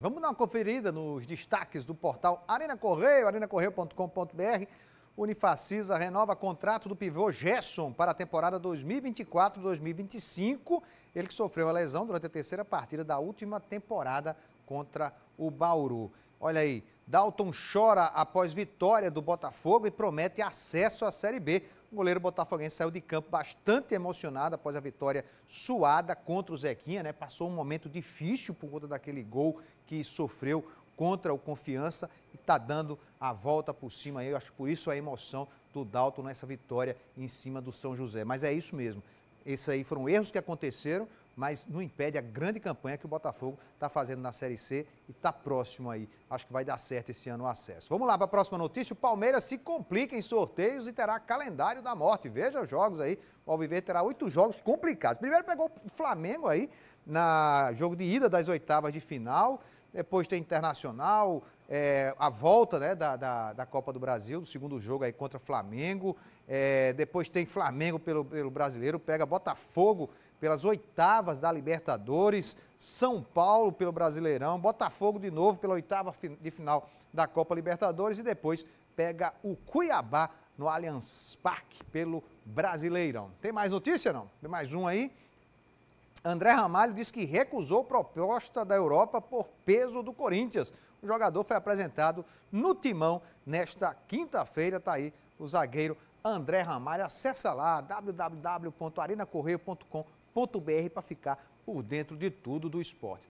Vamos dar uma conferida nos destaques do portal Arena Correio, arenacorreio.com.br. Unifacisa renova contrato do pivô Gerson para a temporada 2024-2025. Ele que sofreu a lesão durante a terceira partida da última temporada contra o Bauru. Olha aí, Dalton chora após vitória do Botafogo e promete acesso à Série B. O goleiro botafoguense saiu de campo bastante emocionado após a vitória suada contra o Zequinha, né? Passou um momento difícil por conta daquele gol que sofreu contra o Confiança e está dando a volta por cima aí. Eu acho por isso a emoção do Dalton nessa vitória em cima do São José. Mas é isso mesmo. Esses aí foram erros que aconteceram, mas não impede a grande campanha que o Botafogo está fazendo na Série C e está próximo aí. Acho que vai dar certo esse ano o acesso. Vamos lá para a próxima notícia. O Palmeiras se complica em sorteios e terá calendário da morte. Veja os jogos aí. O Alviver terá oito jogos complicados. Primeiro pegou o Flamengo aí na jogo de ida das oitavas de final depois tem Internacional, é, a volta né, da, da, da, Copa do Brasil, do segundo jogo aí contra Flamengo, é, depois tem Flamengo pelo, pelo Brasileiro, pega Botafogo pelas oitavas da Libertadores, São Paulo pelo Brasileirão, Botafogo de novo pela oitava de final da Copa Libertadores e depois pega o Cuiabá no Allianz Parque pelo Brasileirão. Tem mais notícia não? Tem mais um aí? André Ramalho diz que recusou proposta da Europa por peso do Corinthians. O jogador foi apresentado no timão nesta quinta-feira. Está aí o zagueiro André Ramalho. Acesse lá www.arenacorreio.com.br para ficar por dentro de tudo do esporte.